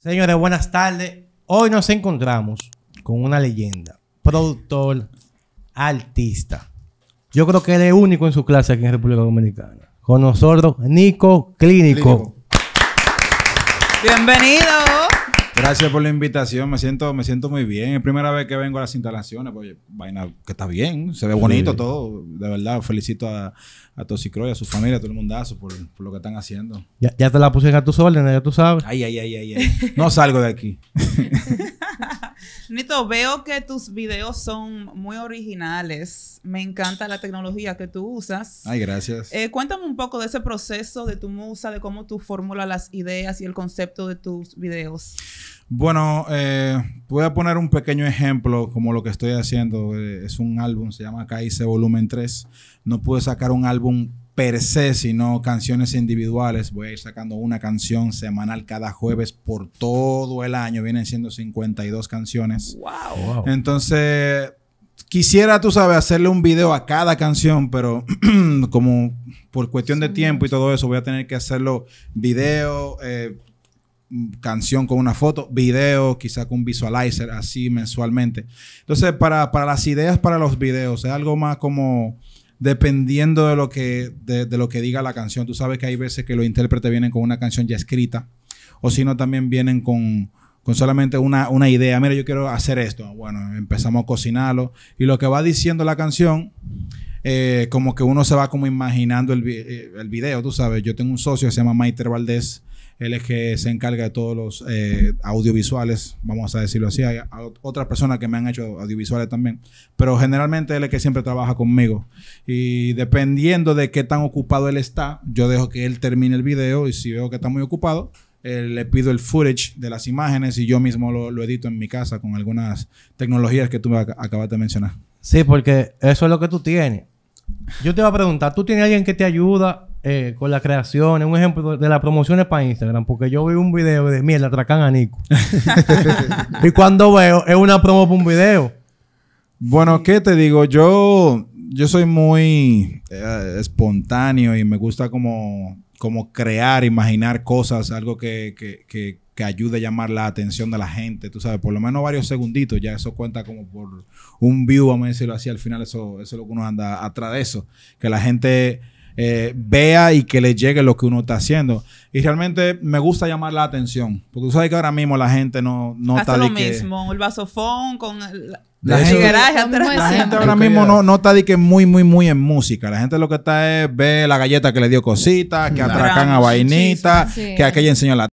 Señores, buenas tardes. Hoy nos encontramos con una leyenda, productor, artista. Yo creo que él es único en su clase aquí en República Dominicana. Con nosotros, Nico Clínico. Clínico. Bienvenido. Gracias por la invitación, me siento, me siento muy bien. Es primera vez que vengo a las instalaciones, pues vaina que está bien, se ve bonito todo. De verdad, felicito a, a y a su familia, a todo el mundazo por, lo que están haciendo. Ya, te la puse a tus órdenes, ya tú sabes. ay, ay, ay, ay. No salgo de aquí. Nito, veo que tus videos son muy originales. Me encanta la tecnología que tú usas. Ay, gracias. Eh, cuéntame un poco de ese proceso de tu musa, de cómo tú formulas las ideas y el concepto de tus videos. Bueno, eh, voy a poner un pequeño ejemplo como lo que estoy haciendo. Eh, es un álbum, se llama KIC Volumen 3. No pude sacar un álbum per se, sino canciones individuales. Voy a ir sacando una canción semanal cada jueves por todo el año. Vienen siendo 52 canciones. Wow. Entonces, quisiera, tú sabes, hacerle un video a cada canción, pero como por cuestión de tiempo y todo eso, voy a tener que hacerlo video. Eh, canción con una foto, video, quizá con un visualizer, así mensualmente. Entonces, para, para, las ideas, para los videos, es algo más como dependiendo de lo que, de, lo que diga la canción. Tú sabes que hay veces que los intérpretes vienen con una canción ya escrita, o si no, también vienen con, solamente una, idea. Mira, yo quiero hacer esto. Bueno, empezamos a cocinarlo. Y lo que va diciendo la canción, eh, como que uno se va como imaginando el, eh, el, video, tú sabes. Yo tengo un socio que se llama Maiter Valdés, él es que se encarga de todos los eh, audiovisuales, vamos a decirlo así. Hay otras personas que me han hecho audiovisuales también. Pero generalmente él es que siempre trabaja conmigo. Y dependiendo de qué tan ocupado él está, yo dejo que él termine el video y si veo que está muy ocupado, eh, le pido el footage de las imágenes y yo mismo lo, edito en mi casa con algunas tecnologías que tú me acabas de mencionar. Sí, porque eso es lo que tú tienes. Yo te voy a preguntar, ¿tú tienes alguien que te ayuda eh, con la creación, un ejemplo de las promociones para Instagram, porque yo vi un video de mierda, atracan a Nico. y cuando veo, es una promo para un video. Bueno, ¿qué te digo? Yo, yo soy muy eh, espontáneo y me gusta como, como crear, imaginar cosas, algo que, que, que, que, ayude a llamar la atención de la gente, tú sabes, por lo menos varios segunditos, ya eso cuenta como por un view, vamos a decirlo así, al final eso, eso es lo que uno anda atrás de eso, que la gente eh, vea y que le llegue lo que uno está haciendo. Y realmente me gusta llamar la atención, porque tú sabes que ahora mismo la gente no, no está lo mismo, el vasofón con... El... La, gente, ahora mismo no, no está de que muy, muy, muy en música. La gente lo que está es ver la galleta que le dio cositas que atracan a vainita, que aquella enseñó la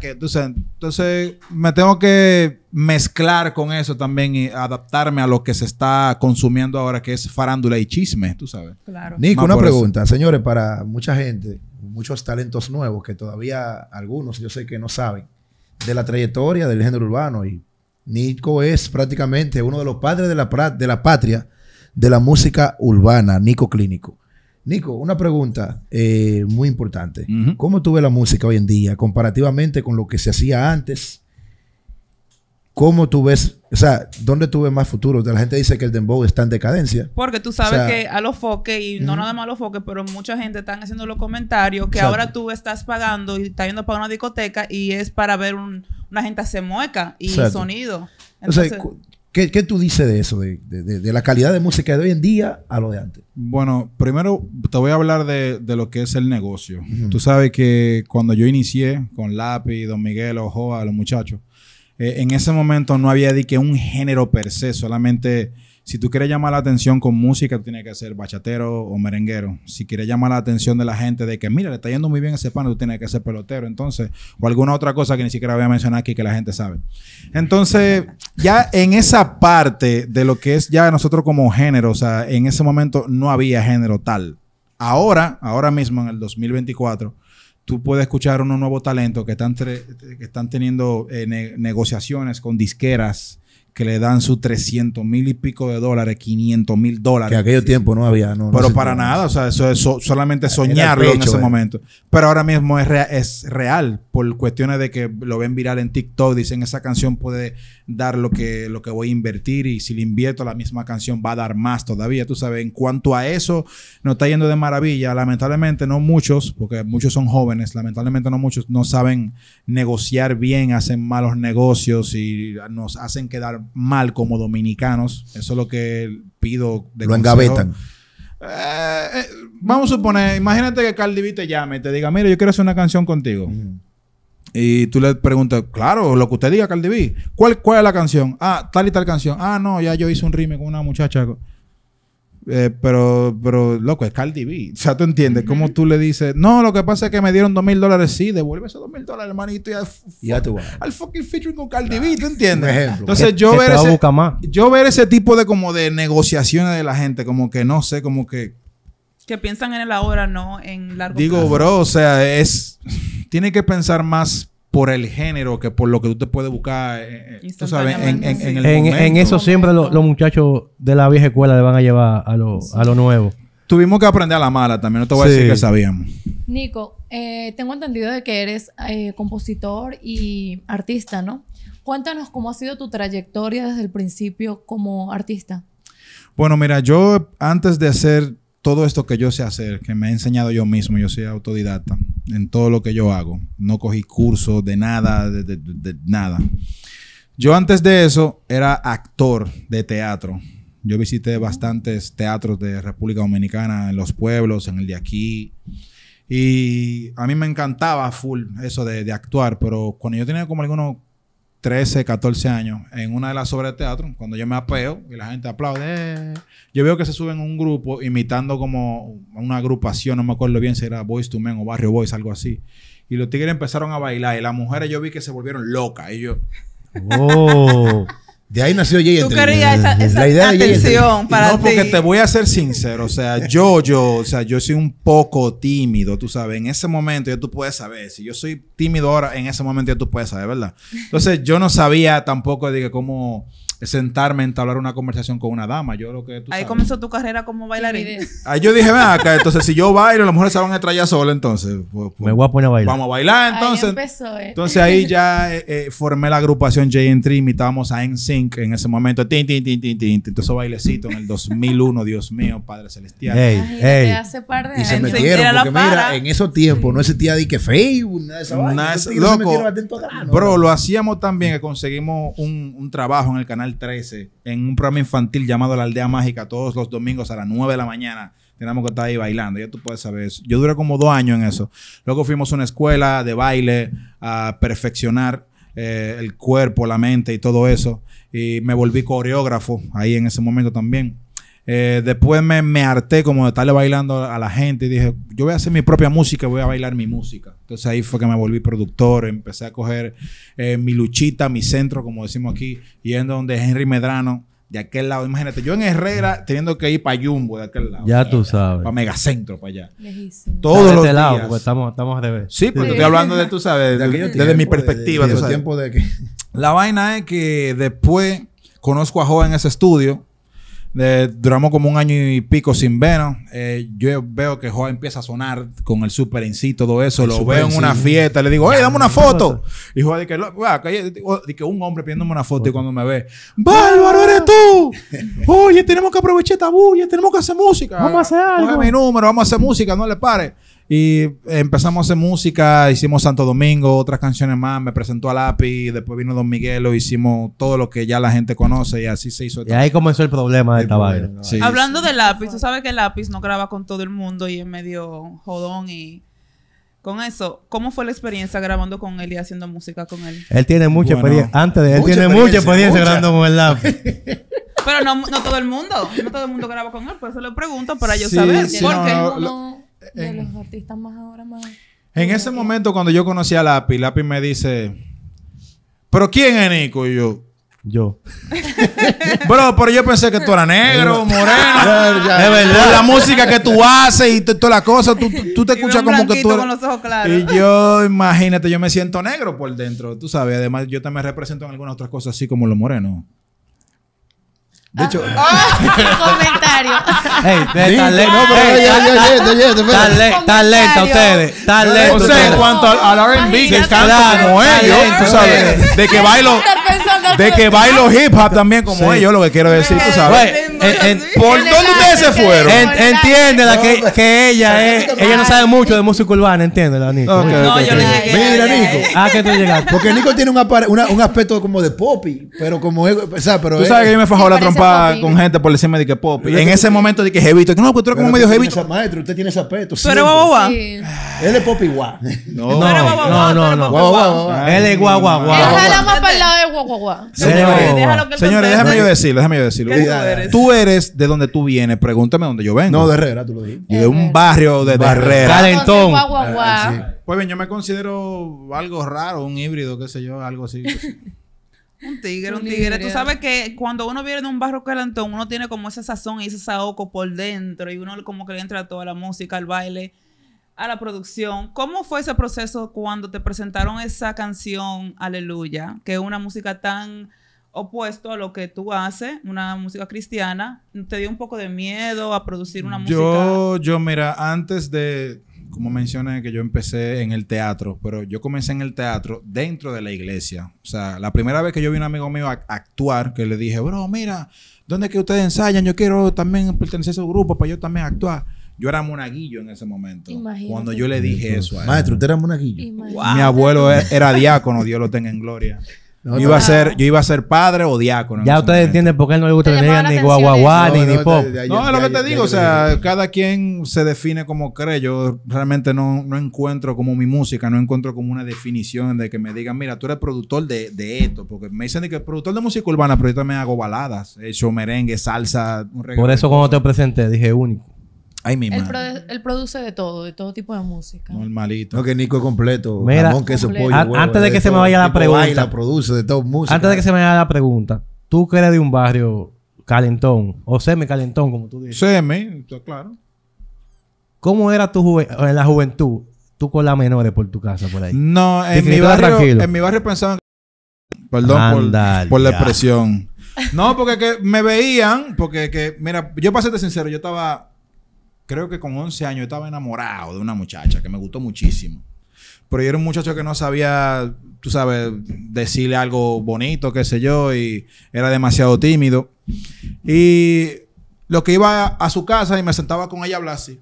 que entonces me tengo que mezclar con eso también y adaptarme a lo que se está consumiendo ahora, que es farándula y chisme, tú sabes. Nico, una pregunta, señores, para mucha gente, muchos talentos nuevos que todavía algunos yo sé que no saben de la trayectoria del género urbano y Nico es prácticamente uno de los padres de la, de la patria de la música urbana, Nico Clínico. Nico, una pregunta eh, muy importante. ¿Cómo tú ves la música hoy en día comparativamente con lo que se hacía antes? ¿Cómo tú ves, o sea, dónde tú ves más futuro? La gente dice que el dembow está en decadencia. Porque tú sabes que a los foques, y no nada más a los foques, pero mucha gente están haciendo los comentarios que ahora tú estás pagando y estás yendo para una discoteca y es para ver una gente hace mueca y sonido. Entonces, ¿Qué, tú dices de eso, de, la calidad de música de hoy en día a lo de antes? Bueno, primero te voy a hablar de, lo que es el negocio. Tú sabes que cuando yo inicié con Lápiz, Don Miguel, Ojoa, los muchachos, eh, en ese momento no había de que un género per se, solamente si tú quieres llamar la atención con música, tú tienes que ser bachatero o merenguero. Si quieres llamar la atención de la gente de que, mira, le está yendo muy bien ese pan, tú tienes que ser pelotero. Entonces, o alguna otra cosa que ni siquiera voy a mencionar aquí que la gente sabe. Entonces, ya en esa parte de lo que es ya nosotros como género, o sea, en ese momento no había género tal. Ahora, ahora mismo en el 2024, tú puedes escuchar unos nuevos talentos que están, están teniendo eh, negociaciones con disqueras que le dan su 300 mil y pico de dólares, 500 mil dólares. Que aquel tiempo no había, no. Pero para nada, o sea, eso es solamente soñarlo en ese eh. momento. Pero ahora mismo es, es real, por cuestiones de que lo ven viral en TikTok, dicen esa canción puede dar lo que, lo que voy a invertir y si le invierto la misma canción va a dar más todavía, tú sabes. En cuanto a eso, nos está yendo de maravilla. Lamentablemente no muchos, porque muchos son jóvenes, lamentablemente no muchos no saben negociar bien, hacen malos negocios y nos hacen quedar mal como dominicanos. Eso es lo que pido de Lo engavetan. Eh, eh, vamos a suponer, imagínate que Cardi B te llame y te diga, mira, yo quiero hacer una canción contigo. Y tú le preguntas, claro, lo que usted diga, Cardi B. ¿Cuál, ¿Cuál es la canción? Ah, tal y tal canción. Ah, no, ya yo hice un rime con una muchacha. Eh, pero, pero, loco, es Cardi B. O sea, tú entiendes Como tú le dices, no, lo que pasa es que me dieron dos mil dólares. Sí, devuelve esos dos mil dólares, hermanito. Y al, ya al fucking featuring con Cardi ¿tú entiendes? Entonces, yo ver, ese, yo ver ese tipo de como de negociaciones de la gente, como que no sé, como que. Que piensan en el ahora, no en largo Digo, bro, o sea, es. Tiene que pensar más por el género que por lo que tú te puedes buscar, eh, eh, en, el en, eso siempre los, muchachos de la vieja escuela le van a llevar a lo, nuevo. Tuvimos que aprender a la mala también, no te voy a decir que sabíamos. Nico, eh, tengo entendido de que eres compositor y artista, ¿no? Cuéntanos cómo ha sido tu trayectoria desde el principio como artista. Bueno, mira, yo antes de hacer todo esto que yo sé hacer, que me he enseñado yo mismo, yo soy autodidacta, en todo lo que yo hago. No cogí cursos de nada, de, nada. Yo antes de eso era actor de teatro. Yo visité bastantes teatros de República Dominicana, en los pueblos, en el de aquí. Y a mí me encantaba full eso de, de actuar, pero cuando yo tenía como algunos 13, 14 años, en una de las obras de teatro, cuando yo me apeo y la gente aplaude, eh, yo veo que se suben un grupo imitando como una agrupación, no me acuerdo bien si era Boys to Men o Barrio Boys, algo así. Y los tigres empezaron a bailar y las mujeres yo vi que se volvieron locas. Y yo... Oh. De ahí nació Jay Tú querías esa, la atención para No, porque te voy a ser sincero. O sea, yo, yo, o sea, yo soy un poco tímido, tú sabes. En ese momento ya tú puedes saber. Si yo soy tímido ahora, en ese momento ya tú puedes saber, ¿verdad? Entonces, yo no sabía tampoco de que cómo sentarme a entablar una conversación con una dama. Yo lo que tú Ahí comenzó tu carrera como bailarín. Ahí yo dije, ven acá, entonces si yo bailo, las mujeres se van a traer sola, entonces. Pues, pues, Me voy a poner a bailar. Vamos a bailar, entonces. Ahí eh. Entonces ahí ya eh, eh, formé la agrupación JN3, invitábamos a NSYNC en ese momento. Tin, tin, tin, tin, tin, Entonces bailecito en el 2001, Dios mío, Padre Celestial. Hey, Hace par de y se metieron, porque mira, en esos tiempos no existía de que Facebook, nada de eso Loco, bro, lo hacíamos también que conseguimos un trabajo en el canal 13, en un programa infantil llamado La Aldea Mágica, todos los domingos a las 9 de la mañana. tenemos que estar ahí bailando, ya tú puedes saber eso. Yo duré como dos años en eso. Luego fuimos a una escuela de baile a perfeccionar eh, el cuerpo, la mente y todo eso. Y me volví coreógrafo ahí en ese momento también. Eh, después me, me, harté como de estarle bailando a la gente y dije, yo voy a hacer mi propia música, voy a bailar mi música. Entonces ahí fue que me volví productor, empecé a coger eh, mi luchita, mi centro, como decimos aquí, yendo donde Henry Medrano, de aquel lado. Imagínate, yo en Herrera teniendo que ir para Jumbo de aquel lado. Ya tú sabes. Para Megacentro, para allá. Lejísimo. Todos los este días. porque estamos, estamos de Sí, porque estoy hablando de, tú sabes, desde mi perspectiva. De, Tiempo de que... La vaina es que después conozco a Joven en ese estudio duramos como un año y pico sin Venom. Eh, yo veo que Joa empieza a sonar con el Super en sí, todo eso. lo veo en una fiesta. Le digo, oye, dame una foto. Y Joa dice que, un hombre pidiéndome una foto y cuando me ve, ¡Bárbaro eres tú! oye, tenemos que aprovechar esta bulla, tenemos que hacer música. Vamos a hacer algo. mi número, vamos a hacer música, no le pare. Y empezamos a hacer música, hicimos Santo Domingo, otras canciones más, me presentó a Lápiz, después vino Don lo hicimos todo lo que ya la gente conoce y así se hizo. Y ahí comenzó el problema de esta Hablando de Lápiz, tú sabes que Lápiz no graba con todo el mundo y es medio jodón y... Con eso, ¿cómo fue la experiencia grabando con él y haciendo música con él? Él tiene mucha experiencia. Antes de él, tiene mucha experiencia grabando con el lápiz. Pero no, todo el mundo. No todo el mundo graba con él. Por eso le pregunto para yo saber. porque en, artistas En ese momento, cuando yo conocí a Lapi, Lapi me dice: ¿Pero quién es Nico? Y yo. Yo. Bro, pero yo pensé que tú eras negro, moreno. de verdad. La música que tú haces y todas las cosas tú, te escuchas como que tú. Y yo, imagínate, yo me siento negro por dentro, tú sabes. Además, yo también represento en algunas otras cosas, así como los morenos. De hecho. Ah, comentario. Hey, tan No, pero ya, ya, ya, ustedes. está lento no sé en cuanto al RB, que cantan como ellos, tú sabes, de que bailo de que bailo hip hop también como ellos, lo que quiero decir, tú sabes. Pues, ¿Por dónde ustedes se fueron? Entiéndela que ella es, ella no sabe mucho de música urbana, entiéndela, Nico. No, yo Mira, Nico. Ah, que tú llegaste. Porque Nico tiene un aspecto como de poppy, pero como o pero Tú sabes que yo me fajó la trompa con gente por decirme de que poppy. En ese momento de que jevito, no, pues tú eres como medio jevito. Maestro, usted tiene ese aspecto. pero guagua. Él es poppy guagua No, no, no, no. Él es guagua, Él es más para lado de guagua. Señores, déjame yo decirlo, déjame yo decir Tú eres de donde tú vienes, pregúntame dónde yo vengo. No, de un barrio de, Barrera. Calentón. Ah, ah, pues bien, yo me considero algo raro, un híbrido, qué sé yo, algo así. Un tigre, un, tigre. Tú sabes que cuando uno viene de un barrio calentón, uno tiene como ese sazón y ese saoco por dentro y uno como que le entra toda la música, el baile a la producción. ¿Cómo fue ese proceso cuando te presentaron esa canción, Aleluya, que es una música tan opuesto a lo que tú haces, una música cristiana? ¿Te dio un poco de miedo a producir una música? Yo, yo, mira, antes de, como mencioné, que yo empecé en el teatro, pero yo comencé en el teatro dentro de la iglesia. O sea, la primera vez que yo vi a un amigo mío a actuar, que le dije, bro, mira, ¿dónde es que ustedes ensayan? Yo quiero también pertenecer a ese grupo para yo también actuar. Yo era monaguillo en ese momento. Cuando yo le dije eso a él. Maestro, usted era monaguillo. Mi abuelo e-, era diácono, Dios lo tenga en gloria. Yo iba, a ser, yo iba a ser padre o diácono. Ya ustedes entienden por qué no le gusta que ni guaguaguá, ni, ni pop. No, es lo que te digo. O sea, cada quien se define como cree. Yo realmente no, encuentro como mi música, no encuentro como una definición de que me digan, mira, tú eres productor de, esto. Porque me dicen que productor de música urbana, pero yo también hago baladas. He hecho merengue, salsa, Por eso cuando te presenté dije único. Ay, mi él, produce de todo, de todo tipo de música. Normalito. No, que Nico es completo. Mira, queso, pollo, Antes de, que se me vaya la pregunta. la produce de todo música. Antes de que se me vaya la pregunta. Tú que eres de un barrio calentón o semi-calentón, como tú dices. Semi, claro. ¿Cómo era tu eh, la juventud? Tú con las menores por tu casa, por ahí. No, en mi barrio, en mi barrio pensaban... Perdón por, la expresión. No, porque me veían, porque que, mira, yo para serte sincero, yo estaba creo que con 11 años estaba enamorado de una muchacha que me gustó muchísimo. Pero yo era un muchacho que no sabía, tú sabes, decirle algo bonito, qué sé yo, y era demasiado tímido. Y lo que iba a, su casa y me sentaba con ella a hablar así.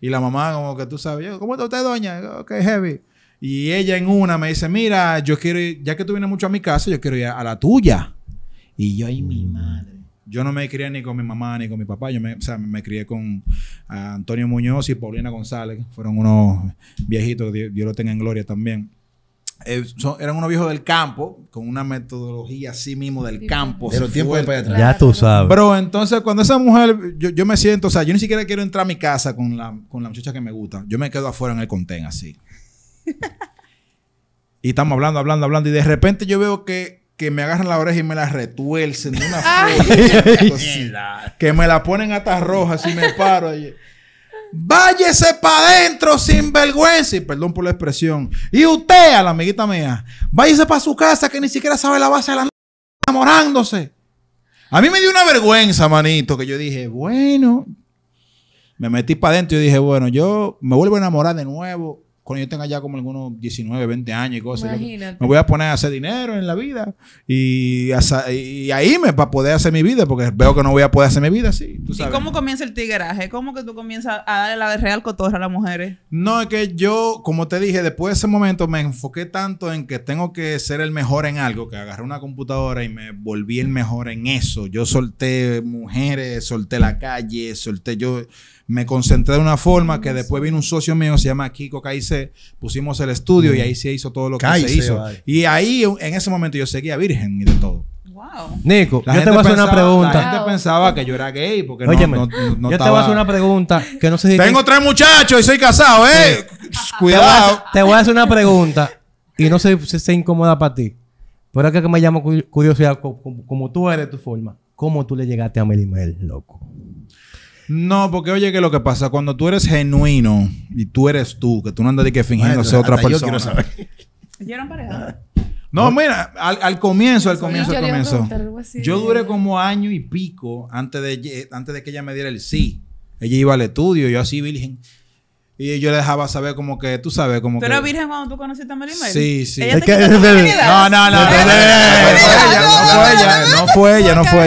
Y la mamá, como que tú sabes, ¿cómo está usted, doña? Ok, heavy. Y ella en una me dice, mira, yo quiero, ir, ya que tú vienes mucho a mi casa, yo quiero ir a, la tuya. Y yo, y mi madre. Yo no me crié ni con mi mamá ni con mi papá. Yo me, o sea, me crié con ah, Antonio Muñoz y Paulina González. Fueron unos viejitos, Dios, lo tenga en gloria también. Eh, eran unos viejos del campo, con una metodología así mismo del campo. Pero tiempo de atrás. Ya tú sabes. Pero entonces, cuando esa mujer, yo, me siento, o sea, yo ni siquiera quiero entrar a mi casa con la, con la muchacha que me gusta. Yo me quedo afuera en el contén así. y estamos hablando, hablando, hablando. Y de repente yo veo que que me agarran la oreja y me la retuercen de una forma. que me la ponen hasta roja y me paro. Y, Váyese para adentro sin vergüenza. Y perdón por la expresión. Y usted, a la amiguita mía, váyase para su casa que ni siquiera sabe la base de la enamorándose. A mí me dio una vergüenza, manito, que yo dije, bueno, me metí para adentro y dije, bueno, yo me vuelvo a enamorar de nuevo cuando yo tenga ya como algunos 19, 20 años y cosas. Me voy a poner a hacer dinero en la vida y, y ahí me para poder hacer mi vida, porque veo que no voy a poder hacer mi vida así. ¿Y cómo comienza el tigueraje? ¿Cómo que tú comienzas a darle la real cotorra a las mujeres? No, es que yo, como te dije, después de ese momento me enfoqué tanto en que tengo que ser el mejor en algo, que agarré una computadora y me volví el mejor en eso. Yo solté mujeres, solté la calle, solté yo. Me concentré de una forma que después vino un socio mío, se llama Kiko Caicedo pusimos el estudio y mm. ahí se hizo todo lo que se hizo. Y ahí, en ese momento, yo seguía virgen y de todo. Nico, yo te voy a hacer una pregunta. La gente pensaba que yo era gay porque no, no, Yo te voy a hacer una pregunta que no sé si... Tengo tres muchachos y soy casado, ¿eh? Cuidado. Te voy, a, hacer una pregunta y no sé si se incomoda para ti. Pero es que me llamo curiosidad, como, tú eres tu forma, ¿cómo tú le llegaste a Melimel, loco? No, porque oye, que lo que pasa, cuando tú eres genuino y tú eres tú, que tú no andas de que fingiendo ser otra persona. Yo No, mira, al, comienzo, al comienzo, al comienzo. Yo duré como año y pico antes de, antes de que ella me diera el sí. Ella iba al estudio, yo así virgen. Y yo le dejaba saber como que, tú sabes, como que... ¿Tú eras virgen cuando tú conociste a Marimel Sí, sí. ¿Ella no, no, no. No fue ella, no fue ella, no fue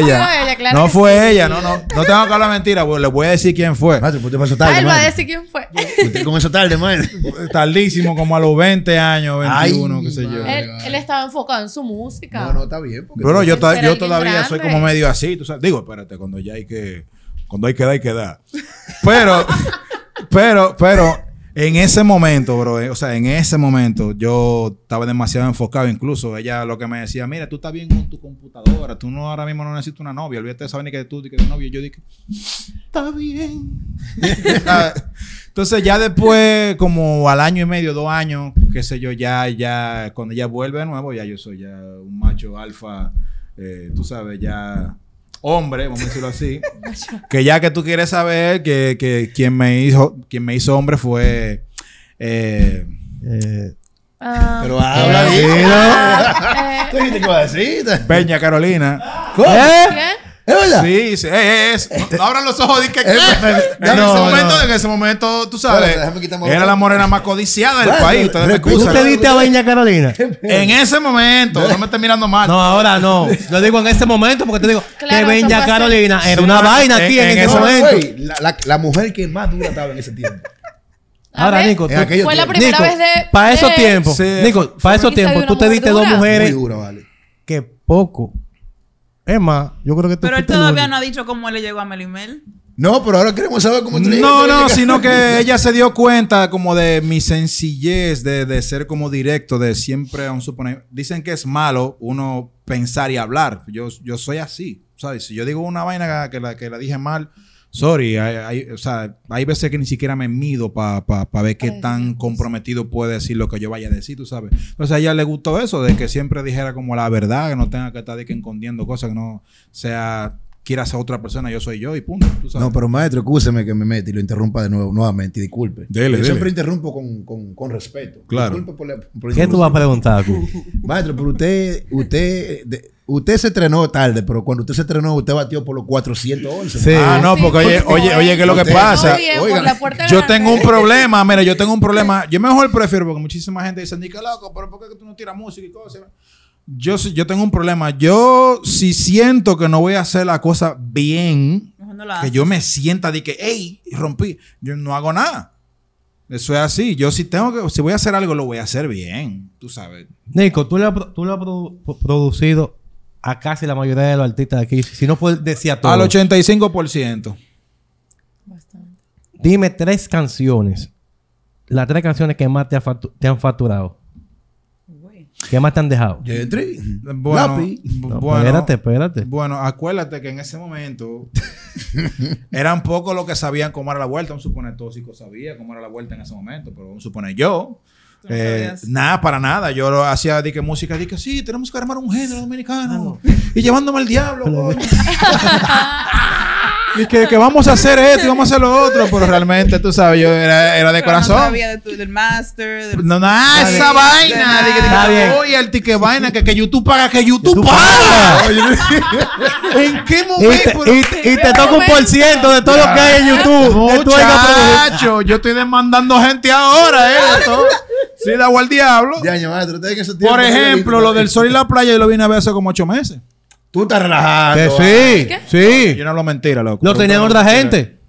ella. No fue ella, no, no. No tengo que hablar mentira, pues, le voy a decir quién fue. Pues, te tarde, Él va a decir quién fue. Usted comenzó tarde, man. Tardísimo, como a los 20 años, 21, qué sé yo. Él estaba enfocado en su música. No, no, está bien. Pero yo todavía soy como medio así, tú sabes. Digo, espérate, cuando ya hay que... Cuando hay que dar, hay que dar. Pero... pero, pero en ese momento, bro, eh, o sea, en ese momento yo estaba demasiado enfocado. Incluso ella lo que me decía, mira, tú estás bien con tu computadora, tú no ahora mismo no necesitas una novia, olvídate de saber ni que tú, ni que novio. Yo dije, está bien. Ah, entonces ya después, como al año y medio, dos años, qué sé yo, ya, ya, cuando ella vuelve de nuevo, ya yo soy ya un macho alfa, eh, tú sabes, ya hombre, vamos a decirlo así. que ya que tú quieres saber que, que quien, me hizo, quien me hizo hombre fue... Eh, eh, pero ah, habla, eh, ah, eh ¿Tú dijiste qué a decir? Peña Carolina. ¿Cómo? ¿Eh? ¿Qué? ¿Es verdad? Sí, sí. Eh, eh, es, es. abran los ojos. y ¿qué? en, ese momento, en ese momento, tú sabes, era la morena más codiciada del país. me ¿Tú te diste a Beña Carolina? en ese momento. No me estés mirando mal. No, ahora no. Yo digo en ese momento porque te digo que Beña Carolina era una vaina aquí en, ese momento. la, la mujer que más dura estaba en ese tiempo. Ahora, Nico, fue la primera vez de. Para esos tiempos, Nico, para esos tiempos, tú te diste dos mujeres. Que poco Emma, yo creo que... Pero él todavía no ha dicho cómo le llegó a Melimel. No, pero ahora queremos saber cómo No, no, sino que ella se dio cuenta como de mi sencillez, de, ser como directo, de siempre, un suponer. Dicen que es malo uno pensar y hablar. Yo, yo soy así, ¿sabes? Si yo digo una vaina que la, que la dije mal, sorry, hay, o sea, hay veces que ni siquiera me mido para pa, ver qué tan comprometido puede decir lo que yo vaya a decir, tú sabes. Entonces a ella le gustó eso, de que siempre dijera como la verdad, que no tenga que estar de que escondiendo cosas, que no sea quiera ser otra persona, yo soy yo y punto. ¿tú sabes? No, pero maestro, escúcheme que me mete y lo interrumpa de nuevo, nuevamente, disculpe. Dele, yo siempre interrumpo con, con, con, respeto. Claro. ¿Qué tú vas a preguntar, Maestro, pero usted, usted Usted se entrenó tarde, pero cuando usted se entrenó, usted batió por los 411. Sí. no, porque oye, oye, ¿qué es lo que pasa? yo tengo un problema, mira, yo tengo un problema. Yo mejor prefiero, porque muchísima gente dice, Nico, loco, pero ¿por qué tú no tiras música y cosas? Yo, yo tengo un problema. Yo, si siento que no voy a hacer la cosa bien, que yo me sienta de que, hey, rompí, yo no hago nada. Eso es así. Yo si tengo que, si voy a hacer algo, lo voy a hacer bien, tú sabes. Nico, tú le has, producido a casi la mayoría de los artistas de aquí, si no fue decía todo. Al 85%. Bastante. Dime tres canciones, las tres canciones que más te, han facturado. ¿Qué más te han dejado? Bueno, espérate, espérate. Bueno, acuérdate que en ese momento eran pocos los que sabían cómo era la vuelta. Un suponer, tóxico sabía cómo era la vuelta en ese momento, pero a suponer yo eh, nada, para nada. Yo hacía dique, música, dije, sí, tenemos que armar un género dominicano. Y llevándome al diablo. y que, que, vamos a hacer esto y vamos a hacer lo otro. Pero realmente, tú sabes, yo era, de corazón. No sabía del master. No, nada, esa vaina. De Oye, el tique vaina, que, que YouTube paga, que YouTube, paga. ¿En qué momento? Y te, toca un por ciento de todo lo que hay en YouTube. Muchacho, yo estoy demandando gente ahora, eh, Sí, da al diablo. Por ejemplo, lo del sol y la playa yo lo vine a ver hace como ocho meses. Tú estás relajando. sí, sí. Yo no lo mentira, loco. Lo tenían otra gente.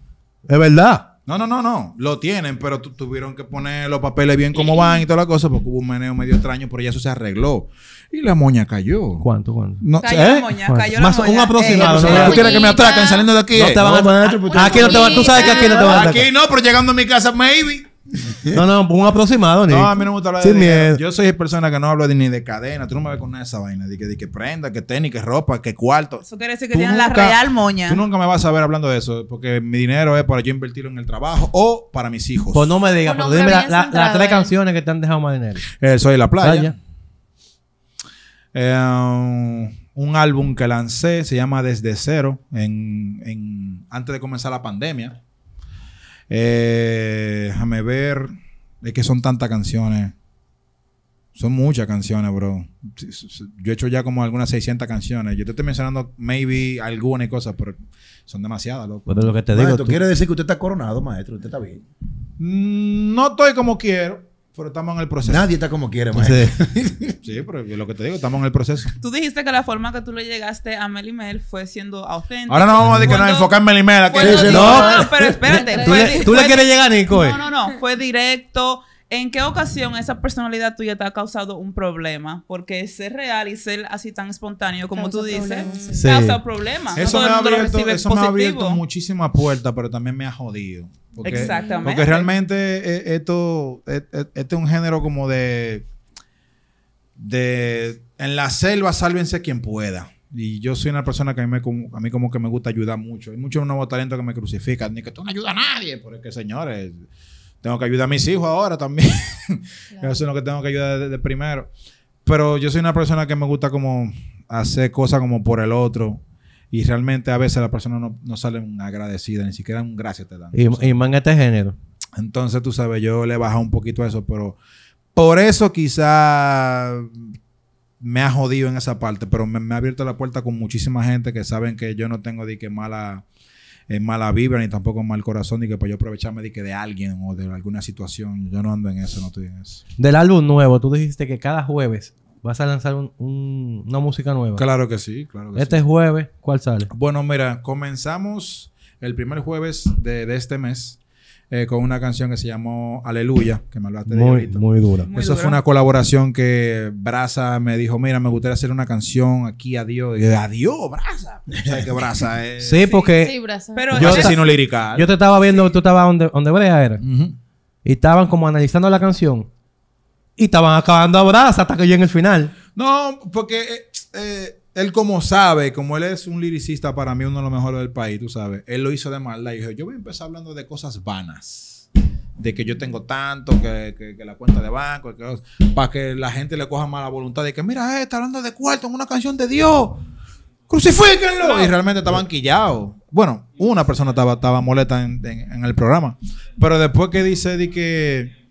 Es verdad. No, no, no, no. Lo tienen, pero tuvieron que poner los papeles bien como van y toda la cosa, porque hubo un meneo medio extraño, pero ya eso se arregló. Y la moña cayó. ¿Cuánto, cuánto? No, cayó ¿eh? la moña, cayó Más Un aproximado. Eh, ¿no? ¿Tú quieres que me atracan saliendo de aquí? Aquí no te van... Tú sabes que aquí no te van a atracar. Aquí no, pero llegando a mi casa, maybe. No, no, un aproximado, ni. No, a mí no me Yo soy persona que no hablo ni de cadena. Tú no me vas con nada de esa vaina. De que, que prenda, que tenis, que ropa, que cuarto. Eso quiere decir que tienen la real moña. Tú nunca me vas a ver hablando de eso. Porque mi dinero es para yo invertirlo en el trabajo o para mis hijos. Pues no me digas. Pues dime las tres canciones que te han dejado más dinero. Eh, soy La Playa. Eh, un álbum que lancé. Se llama Desde Cero. En, antes de comenzar la pandemia. Eh, déjame ver. Es que son tantas canciones. Son muchas canciones, bro. Yo he hecho ya como algunas 600 canciones. Yo te estoy mencionando maybe algunas cosas, pero son demasiadas, loco. lo que te digo... quiere decir que usted está coronado, maestro. Usted está bien. Mm, no estoy como quiero. Pero estamos en el proceso. Nadie está como quiere, maestro. Sí. pero lo que te digo, estamos en el proceso. Tú dijiste que la forma que tú le llegaste a Mel fue siendo auténtico. Ahora no vamos a decir que nos enfocamos en Melimel. Sí, no, no, pero espérate. ¿Tú, le, quieres llegar, Nico? No, eh. no, no. Fue directo ¿En qué ocasión esa personalidad tuya te ha causado un problema? Porque ser real y ser así tan espontáneo como tú dices, causa problemas. Eso, me, ha abierto, muchísimas puertas, pero también me ha jodido. Porque, Exactamente. Porque realmente eh, esto, eh, eh, este es un género como de, de, en la selva, sálvense quien pueda. Y yo soy una persona que a mí, me, a mí como que me gusta ayudar mucho. Hay muchos nuevos talentos que me crucifican. Ni que tú no ayudas a nadie. Porque, señores... Tengo que ayudar a mis hijos ahora también. Eso es lo que tengo que ayudar desde primero. Pero yo soy una persona que me gusta como hacer cosas como por el otro. Y realmente a veces la persona no, no sale agradecida, ni siquiera un gracias te dan. Y, más en este género. Entonces, tú sabes, yo le he bajado un poquito a eso, pero por eso quizá me ha jodido en esa parte, pero me, ha abierto la puerta con muchísima gente que saben que yo no tengo de qué mala ...en eh, mala vibra, ni tampoco en mal corazón, ni que para yo aprovecharme de que de alguien o de alguna situación. Yo no ando en eso, no estoy en eso. Del álbum nuevo, tú dijiste que cada jueves vas a lanzar un, una música nueva. Claro que sí, claro que este sí. Este jueves, ¿cuál sale? Bueno, mira, comenzamos el primer jueves de, de este mes. Eh, con una canción que se llamó Aleluya, que me hablaste muy, de Muy dura. Eso fue una colaboración que Braza me dijo, mira, me gustaría hacer una canción aquí a Dios. adiós, Braza. ¿Sabes qué es? Sí, porque... Sí, sí, yo, Yo te estaba viendo, tú estabas donde, donde Brea era. Y estaban como analizando la canción. Y estaban acabando a Braza hasta que yo en el final. No, porque... Eh, eh, él como sabe, como él es un liricista para mí, uno de los mejores del país, tú sabes, él lo hizo de maldad y dijo, yo voy a empezar hablando de cosas vanas, de que yo tengo tanto, que, que, la cuenta de banco, para que la gente le coja mala voluntad de que, mira, eh, está hablando de cuarto en una canción de Dios, crucifíquenlo. Y realmente estaban quillados. Bueno, una persona estaba, estaba molesta en, en, el programa, pero después que dice de que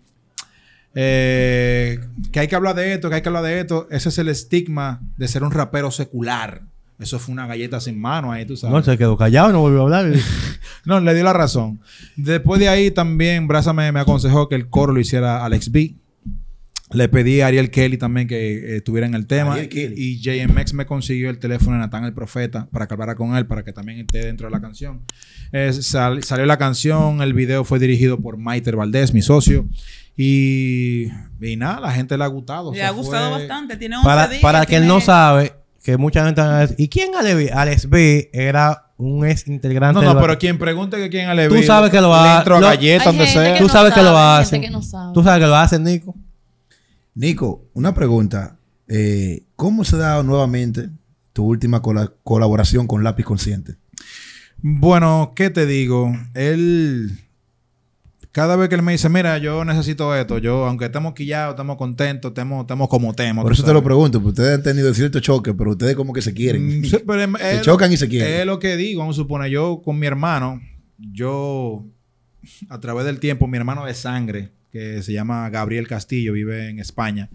eh, que hay que hablar de esto, que hay que hablar de esto. Ese es el estigma de ser un rapero secular. Eso fue una galleta sin mano ahí, tú sabes. No, se quedó callado, no volvió a hablar. no, le dio la razón. Después de ahí también Brasa me, aconsejó que el coro lo hiciera Alex B. Le pedí a Ariel Kelly también que eh, estuviera en el tema. Y JMX me consiguió el teléfono de Natán el Profeta para que con él, para que también esté dentro de la canción. Eh, salió la canción, el video fue dirigido por Maiter Valdés, mi socio. Y, y nada, la gente le ha gustado. Le ha gustado bastante. Tiene para, para que él no sabe, que mucha gente... ¿Y quién Alex Alex B era un ex integrante. No, no, pero quien pregunte que quién Alex Tú sabes que lo hace. Tú sabes que lo hace Tú sabes que lo hace Nico. Nico, una pregunta. Eh, ¿Cómo se da nuevamente tu última colaboración con Lápiz Consciente? Bueno, ¿qué te digo? Él cada vez que él me dice, mira, yo necesito esto, yo, aunque estamos quillados, estamos contentos, estamos, estamos como tenemos. Por eso te lo pregunto, porque ustedes han tenido cierto choque, pero ustedes como que se quieren. Mm, se chocan y se quieren. Es lo que digo, vamos a suponer, yo con mi hermano, yo, a través del tiempo, mi hermano de sangre, que se llama Gabriel Castillo, vive en España.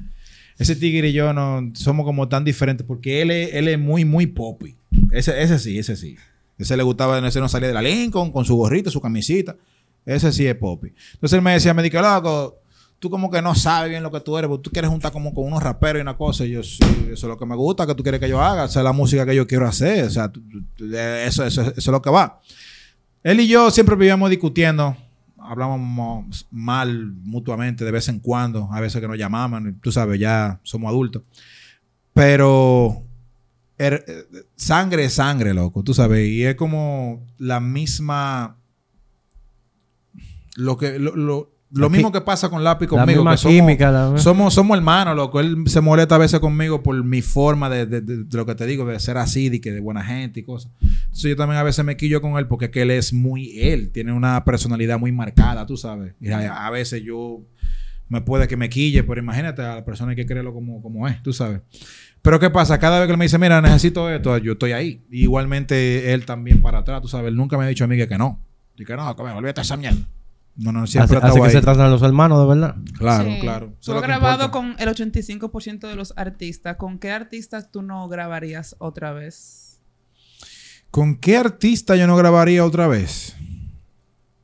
Ese tigre y yo no somos como tan diferentes porque él es, él es muy, muy poppy. Ese, ese sí, ese sí. Ese le gustaba, ese no salía de la Lincoln con su gorrito, su camisita. Ese sí es Poppy. Entonces él me decía, me dije, loco, tú como que no sabes bien lo que tú eres, porque tú quieres juntar como con unos raperos y una cosa. Y yo, sí, eso es lo que me gusta, que tú quieres que yo haga, o sea, la música que yo quiero hacer, o sea, eso, es lo que va. Él y yo siempre vivíamos discutiendo, hablábamos mal mutuamente de vez en cuando, a veces que nos llamaban, tú sabes, ya somos adultos. Pero er, eh, sangre es sangre, loco, tú sabes, y es como la misma lo que lo, mismo que pasa con Lápiz conmigo. somos, somos, hermanos, loco. Él se molesta a veces conmigo por mi forma de, lo que te digo, de ser así, de, que de buena gente y cosas. Entonces yo también a veces me quillo con él porque es que él es muy él. Tiene una personalidad muy marcada, tú sabes. a, veces yo me puede que me quille, pero imagínate a la persona que lo como, como es, tú sabes. Pero ¿qué pasa? Cada vez que él me dice, mira, necesito esto, yo estoy ahí. Igualmente él también para atrás, tú sabes. Él nunca me ha dicho a mí que, no. Y que no, que me a esa mierda. No, no, siempre que se tratan los hermanos, de verdad. Claro, claro. Tú has grabado con el 85% de los artistas. ¿Con qué artistas tú no grabarías otra vez? ¿Con qué artista yo no grabaría otra vez?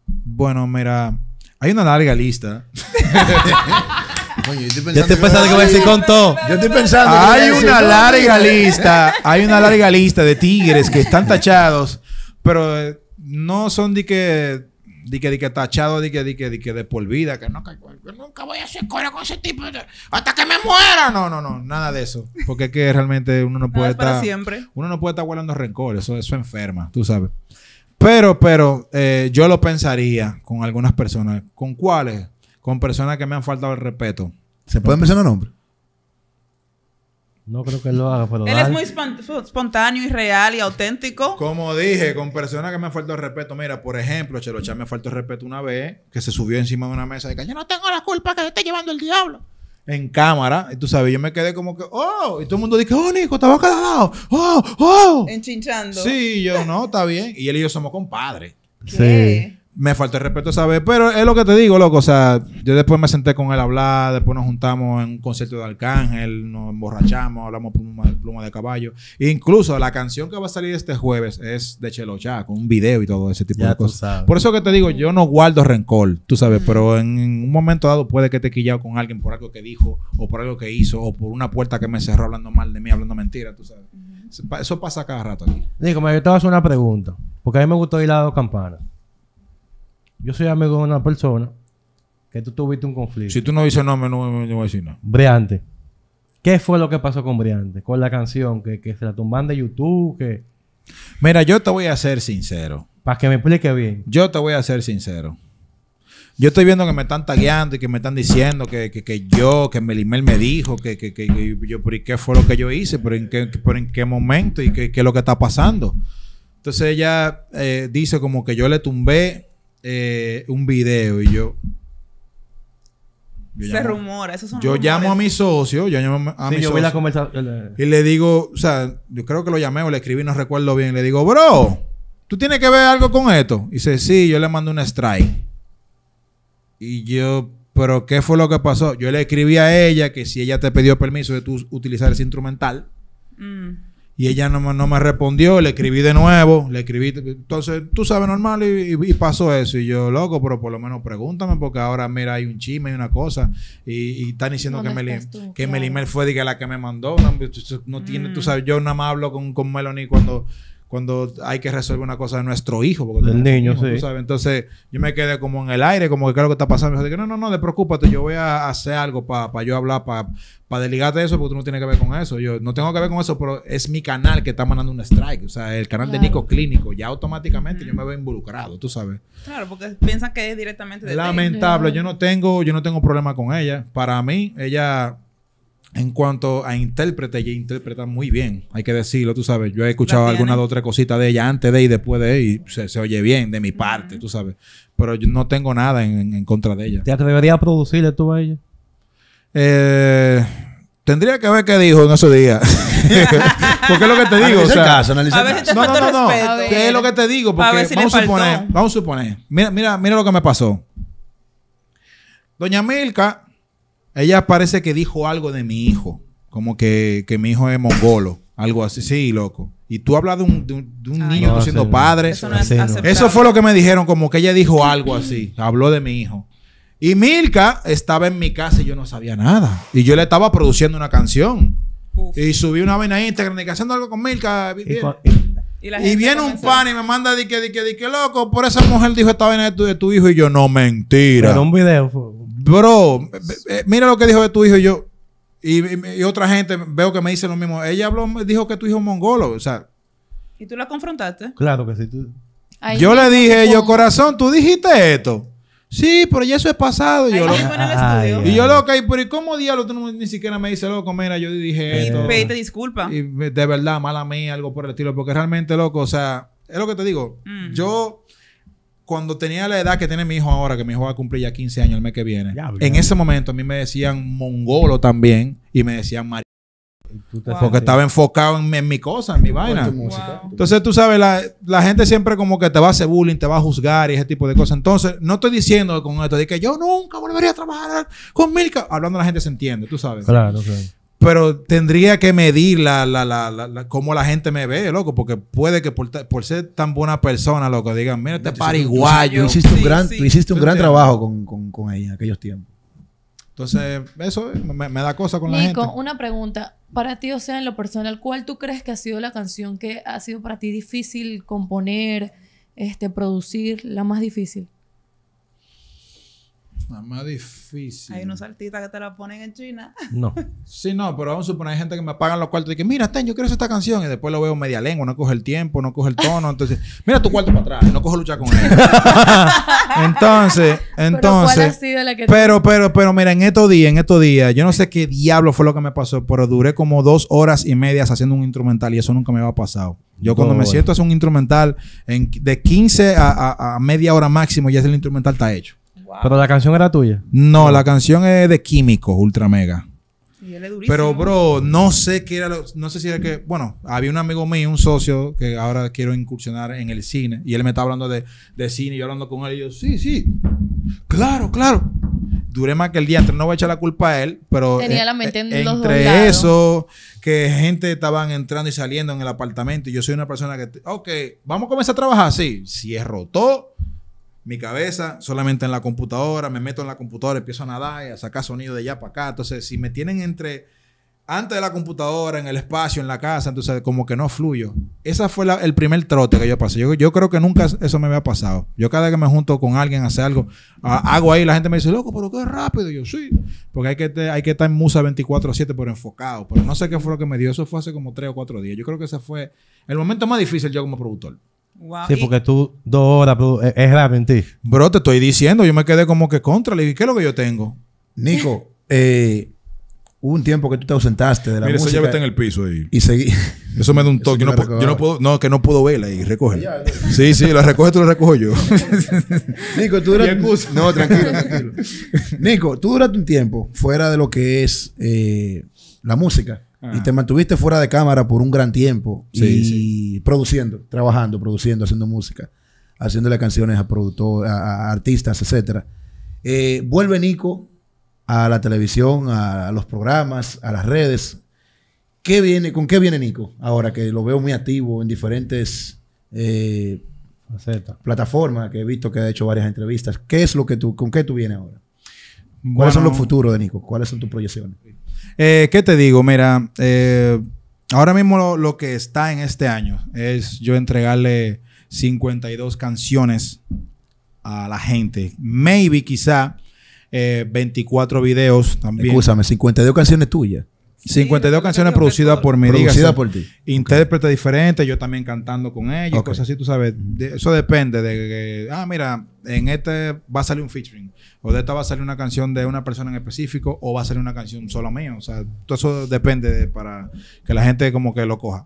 Bueno, mira, hay una larga lista. yo estoy pensando, estoy pensando que voy a decir con todo. Yo estoy pensando. Hay una larga lista, hay una larga lista de tigres que están tachados, pero eh, no son de que di que, di que tachado, di que, di que, di que de por vida, que, nunca voy a hacer coro con ese tipo, hasta que me muera. No, no, no, nada de eso. Porque es que realmente uno no puede estar. siempre. Uno no puede estar guardando rencor, eso, eso enferma, tú sabes. Pero, pero, eh, yo lo pensaría con algunas personas. ¿Con cuáles? Con personas que me han faltado el respeto. ¿Se pueden mencionar nombres? No creo que él lo haga, pero. Él es muy espontáneo y real y auténtico. Como dije, con personas que me han faltado respeto. Mira, por ejemplo, Chelocha me faltó respeto una vez que se subió encima de una mesa de dijo yo no tengo la culpa que te esté llevando el diablo. En cámara, y tú sabes, yo me quedé como que, oh, y todo el mundo dice, oh, Nico, te vas calado, oh, oh. Enchinchando. Sí, yo, no, está bien. Y él y yo somos compadres. Sí me faltó el respeto ¿sabes? pero es lo que te digo, loco. O sea, yo después me senté con él a hablar, después nos juntamos en un concierto de Arcángel, nos emborrachamos, hablamos pluma, de caballo. incluso la canción que va a salir este jueves es de Chá, con un video y todo ese tipo de cosas. Por eso que te digo, yo no guardo rencor, tú sabes, pero en un momento dado puede que te quillado con alguien por algo que dijo, o por algo que hizo, o por una puerta que me cerró hablando mal de mí, hablando mentira, tú sabes. Eso pasa cada rato aquí. Digo, me voy a hacer una pregunta, porque a mí me gustó ir a dos campanas. Yo soy amigo de una persona que tú tuviste un conflicto. Si tú no dices no, me voy a decir nada. Briante. ¿Qué fue lo que pasó con Briante? Con la canción que, que se la tumban de YouTube, que... Mira, yo te voy a ser sincero. Para que me explique bien. Yo te voy a ser sincero. Yo estoy viendo que me están tagueando y que me están diciendo que, que, que yo, que Melimel me dijo, que, yo, pero ¿y qué fue lo que yo hice? ¿Pero en qué, en qué momento? ¿Y qué, es lo que está pasando? Entonces ella eh, dice como que yo le tumbé eh, un video y yo. yo llamo, son Yo llamo a mi socio, yo llamo a mi socio. Eh, y le digo, o sea, yo creo que lo llamé o le escribí, no recuerdo bien. Le digo, bro, ¿tú tienes que ver algo con esto? Y dice, sí, yo le mando un strike. Y yo, ¿pero qué fue lo que pasó? Yo le escribí a ella que si ella te pidió permiso de tú utilizar ese instrumental. Mm. Y ella no, no, me respondió, le escribí de nuevo, le escribí. Entonces, tú sabes, normal, y, pasó eso. Y yo, loco, pero por lo menos pregúntame, porque ahora, mira, hay un chisme, y una cosa. Y, están diciendo que, Meli, que fue de la que me mandó. No, tiene, tú mm. sabes, yo nada más hablo con, con Melanie cuando cuando hay que resolver una cosa de nuestro hijo. Porque el niño, sí. Sabes? Entonces yo me quedé como en el aire, como que qué es lo que está pasando. Dije, no, no, no, preocupes. yo voy a hacer algo para yo hablar, para pa desligarte de eso, porque tú no tienes que ver con eso. Yo no tengo que ver con eso, pero es mi canal que está mandando un strike. O sea, el canal de Nico Clínico, ya automáticamente yo me veo involucrado, tú sabes. Claro, porque piensan que es directamente de Lamentable, yo no tengo, yo no tengo problema con ella. Para mí, ella en cuanto a intérprete, ella interpreta muy bien, hay que decirlo, tú sabes. Yo he escuchado alguna o tres cositas de ella antes de y después de y se, oye bien de mi parte, tú sabes. Pero yo no tengo nada en, contra de ella. Ya debería a producirle tú a ella? Eh, tendría que ver qué dijo en esos días. porque es lo que te digo. No, no, no, ¿Qué es lo que te digo? Porque vamos a suponer, vamos a suponer. Mira, mira, mira lo que me pasó. Doña Milka ella parece que dijo algo de mi hijo, como que, mi hijo es mongolo, algo así, sí, loco. Y tú hablas de un, niño siendo padre. Eso, fue lo que me dijeron, como que ella dijo algo así, habló de mi hijo. Y Milka estaba en mi casa y yo no sabía nada. Y yo le estaba produciendo una canción. Y subí una vaina a Instagram y que haciendo algo con Milka. Y, viene un pan y me manda de que, de que, de que, loco, por esa mujer dijo esta vaina de tu, de tu hijo. Y yo, no, mentira. Pero un video Bro, eh, eh, mira lo que dijo de tu hijo yo. Y, otra gente veo que me dice lo mismo. Ella habló, dijo que tu hijo es mongolo, o sea. ¿Y tú la confrontaste? Claro que sí. Tú... yo le dije, yo, corazón, tú dijiste esto. Sí, pero ya eso es pasado. y yo lo... Ay, y yo loco, pero ¿y cómo diablos tú ni siquiera me dices, loco, mira, yo dije y, esto? disculpa. Y de verdad, mala mía, algo por el estilo. Porque realmente, loco, o sea, es lo que te digo. Mm. Yo cuando tenía la edad que tiene mi hijo ahora, que mi hijo va a cumplir ya 15 años el mes que viene, en ese momento a mí me decían mongolo también y me decían mar... Porque estaba enfocado en mi, cosa, en mi vaina. Entonces, tú sabes, la, gente siempre como que te va a hacer bullying, te va a juzgar y ese tipo de cosas. Entonces, no estoy diciendo con esto de que yo nunca volvería a trabajar con Milka. Hablando la gente se entiende, tú sabes. Claro, claro pero tendría que medir la, la, la, cómo la gente me ve, loco, porque puede que por, ser tan buena persona, loco, digan, mira este pariguayo. hiciste un gran, hiciste un gran trabajo con, ella en aquellos tiempos. Entonces, eso me, da cosa con la gente. Nico, una pregunta. Para ti, o sea, en lo personal, ¿cuál tú crees que ha sido la canción que ha sido para ti difícil componer, este, producir, la más difícil? La más difícil. Hay unos artistas que te la ponen en China. No. sí, no, pero vamos a suponer hay gente que me pagan los cuartos y que, mira, ten, yo quiero hacer esta canción. Y después lo veo media lengua, no coge el tiempo, no coge el tono. Entonces, mira tu cuarto para atrás, no cojo lucha con él. entonces, entonces. Pero, pero, pero, mira, en estos días, en estos días, yo no sé qué diablo fue lo que me pasó, pero duré como dos horas y medias haciendo un instrumental y eso nunca me había pasado. Yo cuando me siento hacer un instrumental en, de 15 a, a media hora máximo, ya el instrumental está hecho. Pero la canción era tuya. No, la canción es de Químicos, Ultra Mega. Pero, bro, no sé qué era No sé si era que. Bueno, había un amigo mío, un socio, que ahora quiero incursionar en el cine. Y él me estaba hablando de, cine. Y yo hablando con él. Y yo, sí, sí. Claro, claro. Duré más que el día. Entre no voy a echar la culpa a él, pero. Tenía eh, la mente eh, Entre eso, que gente estaban entrando y saliendo en el apartamento. Y yo soy una persona que. Ok, vamos a comenzar a trabajar. Sí, cierro todo mi cabeza solamente en la computadora, me meto en la computadora, empiezo a nadar y a sacar sonido de allá para acá. Entonces, si me tienen entre antes de la computadora, en el espacio, en la casa, entonces como que no fluyo. Ese fue el primer trote que yo pasé. Yo, yo, creo que nunca eso me había pasado. Yo cada vez que me junto con alguien a hacer algo, hago ahí, la gente me dice, loco, pero qué rápido. Y yo, sí, porque hay que, hay que estar en Musa 24-7, pero enfocado. Pero no sé qué fue lo que me dio. Eso fue hace como tres o cuatro días. Yo creo que ese fue el momento más difícil yo como productor. Sí, porque tú dos horas es raro en ti. Bro, te estoy diciendo, yo me quedé como que contra. Le dije, ¿qué es lo que yo tengo? Nico, eh, hubo un tiempo que tú te ausentaste de la música. Mira, esa llave está en el piso ahí. Y seguí. Eso me da un toque. Yo no, puedo, no, que no puedo verla y recoge. sí, sí, la recoge tú, la recojo yo. Nico, tú duraste... no, tranquilo, tranquilo. Nico, un tiempo fuera de lo que es eh, la música. Y te mantuviste fuera de cámara por un gran tiempo. y produciendo, trabajando, produciendo, haciendo música, haciéndole canciones a productores, a, artistas, etc. Eh, vuelve Nico a la televisión, a, los programas, a las redes. ¿Qué viene, ¿Con qué viene Nico ahora que lo veo muy activo en diferentes eh, plataformas que he visto que ha hecho varias entrevistas? ¿Qué es lo que tú, con qué tú vienes ahora? ¿Cuáles son los futuros de Nico? ¿Cuáles son tus proyecciones? Eh, ¿Qué te digo? Mira, eh, ahora mismo lo, que está en este año es yo entregarle 52 canciones a la gente. Maybe, quizá, 24 eh, videos también. Escúchame, 52 canciones tuyas. 52 canciones producidas por mí. Producidas por ti. Intérprete diferente, yo también cantando con ellos, cosas así, tú sabes. eso depende de que, ah, mira, en este va a salir un featuring, o de esta va a salir una canción de una persona en específico, o va a salir una canción solo mía. O sea, todo eso depende para que la gente como que lo coja.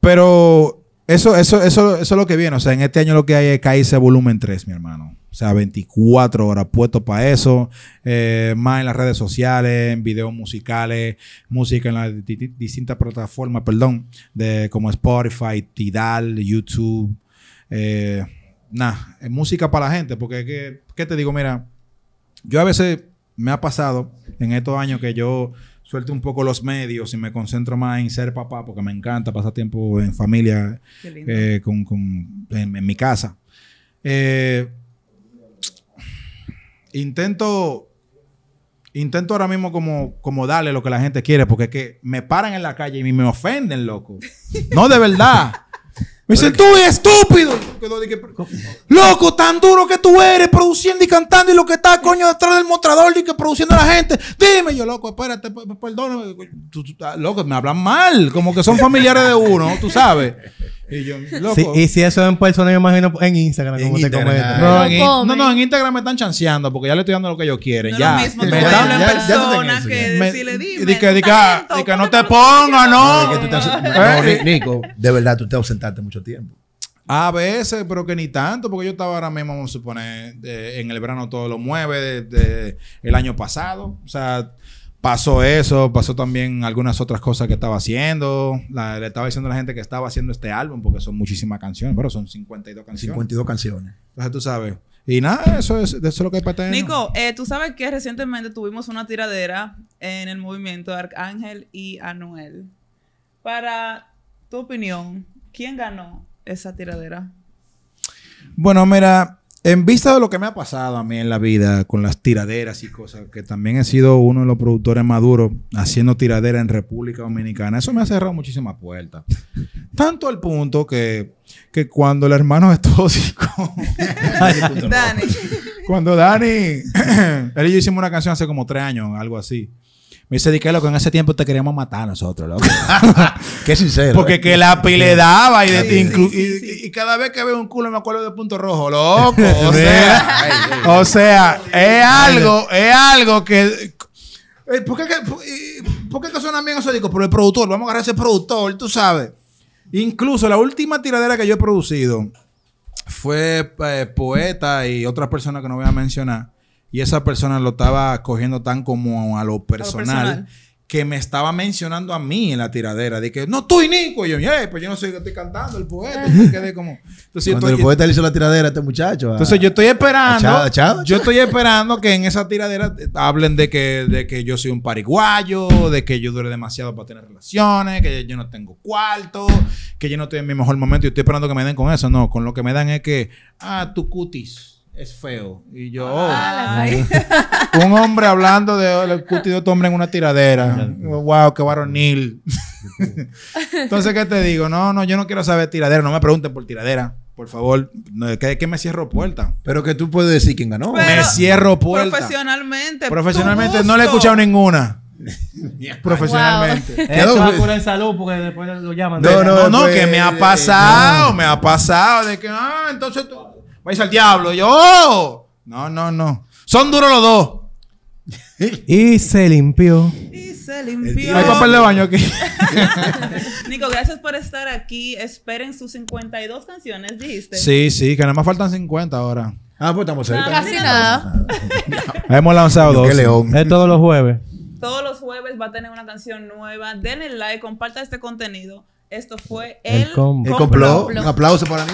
Pero eso, eso, eso, eso es lo que viene. O sea, en este año lo que hay es caerse volumen 3, mi hermano. O sea, 24 horas puesto para eso. Eh, más en las redes sociales, en videos musicales, música en las distintas plataformas, perdón, de como Spotify, Tidal, YouTube. Eh, Nada, eh, música para la gente. Porque, ¿qué te digo? Mira, yo a veces me ha pasado en estos años que yo suelto un poco los medios y me concentro más en ser papá porque me encanta pasar tiempo en familia, eh, en, mi casa. Eh, intento, intento ahora mismo como, como darle lo que la gente quiere porque es que me paran en la calle y me ofenden, loco. No, de verdad. Me dicen, tú eres estúpido. Loco, tan duro que tú eres produciendo y cantando y lo que está, coño, detrás del mostrador y que produciendo a la gente. Dime yo, loco, espérate, perdóname. Ah, loco, me hablan mal, como que son familiares de uno, tú sabes. Y yo, loco. y si eso es en persona, yo imagino en Instagram, como te No, no, en Instagram me están chanceando porque ya le estoy dando lo que ellos quieren. No ya. Lo mismo, me en que decirle, dime. Y que no te ponga, no. Eh. Nico, de verdad, tú te ausentaste mucho tiempo. A veces, pero que ni tanto, porque yo estaba ahora mismo, vamos a suponer, eh, en el verano todo lo mueve, desde el año pasado. O sea, Pasó eso, pasó también algunas otras cosas que estaba haciendo. La, le estaba diciendo a la gente que estaba haciendo este álbum, porque son muchísimas canciones, Bueno, son 52 canciones. 52 canciones. Entonces tú sabes. Y nada, eso es, eso lo que hay para Nico, eh, tú sabes que recientemente tuvimos una tiradera en el movimiento Arcángel y Anuel. Para tu opinión, ¿quién ganó esa tiradera? Bueno, mira, en vista de lo que me ha pasado a mí en la vida con las tiraderas y cosas, que también he sido uno de los productores maduros haciendo tiradera en República Dominicana, eso me ha cerrado muchísimas puertas. Tanto al punto que, que cuando el hermano es tóxico. Dani. Cuando Dani. él y yo hicimos una canción hace como tres años, algo así. Me dice, di que loco, en ese tiempo te queríamos matar a nosotros, loco. Qué sincero. Porque eh. que la pile daba y, cada vez que veo un culo me acuerdo de punto rojo, loco. O sea, es algo, es algo que. Eh, ¿Por qué, que, ¿Por bien esos discos? Por el productor, vamos a agarrar ese productor, tú sabes. Incluso la última tiradera que yo he producido fue eh, poeta y otras personas que no voy a mencionar y esa persona lo estaba cogiendo tan como a lo personal, que me estaba mencionando a mí en la tiradera. De que, no, tú y Nico. Y yo, pues yo no soy que estoy cantando, el poeta. quedé como... Entonces, Cuando el poeta le hizo la tiradera a este muchacho. entonces yo estoy esperando... yo estoy esperando que en esa tiradera hablen de que, de que yo soy un pariguayo, de que yo dure demasiado para tener relaciones, que yo no tengo cuarto, que yo no estoy en mi mejor momento. yo estoy esperando que me den con eso. No, con lo que me dan es que, ah, tu cutis es feo. Y yo, ah, oh. un, hombre hablando del el de otro hombre en una tiradera. wow, qué varonil. Entonces, ¿qué te digo? No, no, yo no quiero saber tiradera. No me pregunten por tiradera. Por favor, que, que me cierro puerta. Pero que tú puedes decir quién ganó. me cierro puerta. Profesionalmente. Profesionalmente, no le he escuchado ninguna. profesionalmente. Eso va salud porque después lo llaman. No, no, no, pues, que me ha pasado, me ha pasado de que, ah, entonces tú, vais el diablo. yo, oh". No, no, no. Son duros los dos. y se limpió. Y se limpió. Hay papel de baño aquí. Nico, gracias por estar aquí. Esperen sus 52 canciones, dijiste. Sí, sí, que nada más faltan 50 ahora. Ah, pues estamos cerca. Casi nada. Hemos lanzado dos. Es todos los jueves. Todos los jueves va a tener una canción nueva. Denle like, comparta este contenido. Esto fue El, el, complot. Un aplauso para mí.